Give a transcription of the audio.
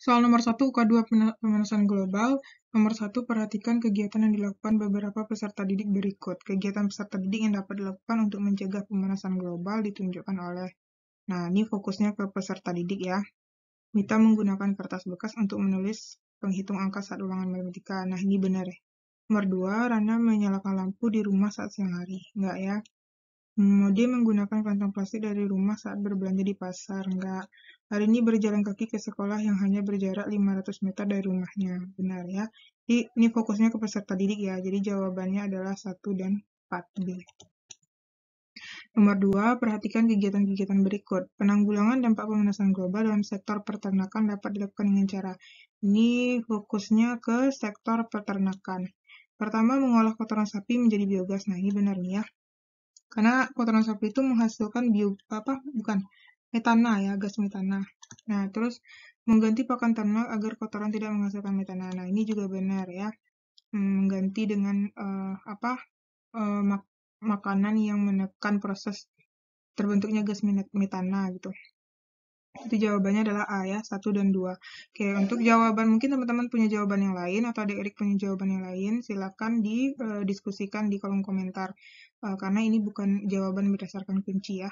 Soal nomor satu uk 2 pemanasan global. Nomor satu perhatikan kegiatan yang dilakukan beberapa peserta didik berikut. Kegiatan peserta didik yang dapat dilakukan untuk mencegah pemanasan global ditunjukkan oleh. Nah, ini fokusnya ke peserta didik ya. Mita menggunakan kertas bekas untuk menulis penghitung angka saat ulangan matematika. Nah, ini benar ya. Nomor dua Rana menyalakan lampu di rumah saat siang hari. Enggak ya. Hmm, dia menggunakan kantong plastik dari rumah saat berbelanja di pasar. Enggak. Hari ini berjalan kaki ke sekolah yang hanya berjarak 500 meter dari rumahnya. Benar ya. Jadi, ini fokusnya ke peserta didik ya. Jadi jawabannya adalah 1 dan 4. B. Nomor 2, perhatikan kegiatan-kegiatan berikut. Penanggulangan dampak pemanasan global dalam sektor peternakan dapat dilakukan dengan cara. Ini fokusnya ke sektor peternakan. Pertama, mengolah kotoran sapi menjadi biogas. Nah, ini benar nih ya. Karena kotoran sapi itu menghasilkan bio apa bukan metana ya, gas metana. Nah, terus mengganti pakan ternak agar kotoran tidak menghasilkan metana. Nah, ini juga benar ya. Hmm, mengganti dengan uh, apa? Uh, mak makanan yang menekan proses terbentuknya gas metana gitu. Itu jawabannya adalah A ya, 1 dan 2. Oke, untuk jawaban mungkin teman-teman punya jawaban yang lain atau adik-adik punya jawaban yang lain, silakan didiskusikan eh, di kolom komentar. Eh, karena ini bukan jawaban berdasarkan kunci ya.